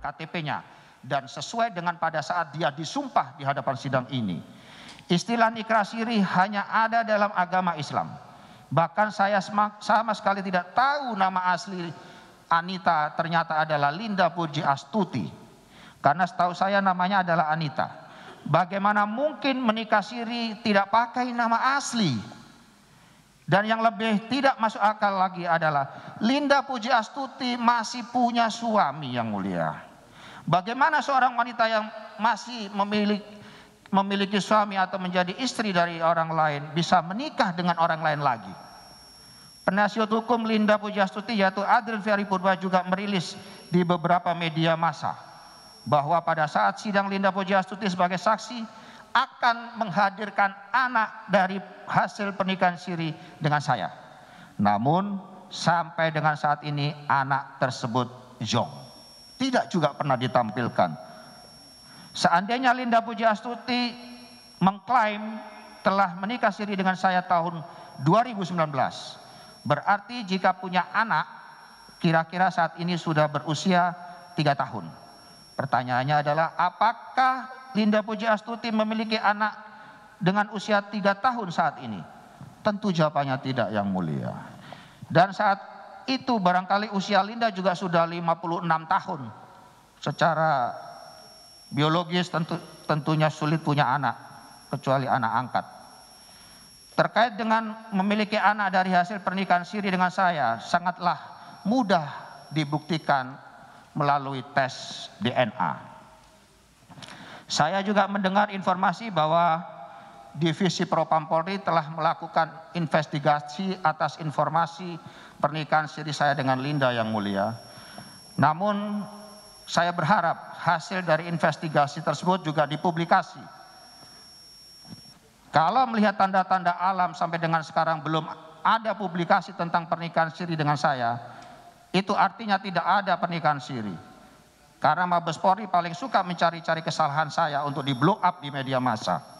KTP-nya dan sesuai dengan pada saat dia disumpah di hadapan sidang ini. Istilah nikah siri hanya ada dalam agama Islam. Bahkan saya sama sekali tidak tahu nama asli Anita ternyata adalah Linda Puji Astuti. Karena setahu saya namanya adalah Anita. Bagaimana mungkin menikah siri tidak pakai nama asli? Dan yang lebih tidak masuk akal lagi adalah Linda Puji Astuti masih punya suami yang mulia. Bagaimana seorang wanita yang masih memiliki memiliki suami atau menjadi istri dari orang lain bisa menikah dengan orang lain lagi? Penasihat hukum Linda Pujastuti yaitu Adrian Ferry Purba juga merilis di beberapa media massa bahwa pada saat sidang Linda Pujastuti sebagai saksi akan menghadirkan anak dari hasil pernikahan siri dengan saya. Namun sampai dengan saat ini anak tersebut jong tidak juga pernah ditampilkan. Seandainya Linda Puji Astuti mengklaim telah menikah siri dengan saya tahun 2019, berarti jika punya anak, kira-kira saat ini sudah berusia tiga tahun. Pertanyaannya adalah apakah Linda Puji Astuti memiliki anak dengan usia tiga tahun saat ini? Tentu jawabannya tidak yang mulia. Dan saat itu barangkali usia Linda juga sudah 56 tahun. Secara biologis tentu, tentunya sulit punya anak, kecuali anak angkat. Terkait dengan memiliki anak dari hasil pernikahan Siri dengan saya, sangatlah mudah dibuktikan melalui tes DNA. Saya juga mendengar informasi bahwa divisi propam polri telah melakukan investigasi atas informasi pernikahan siri saya dengan linda yang mulia namun saya berharap hasil dari investigasi tersebut juga dipublikasi kalau melihat tanda-tanda alam sampai dengan sekarang belum ada publikasi tentang pernikahan siri dengan saya itu artinya tidak ada pernikahan siri karena Mabes Polri paling suka mencari-cari kesalahan saya untuk di blow up di media massa.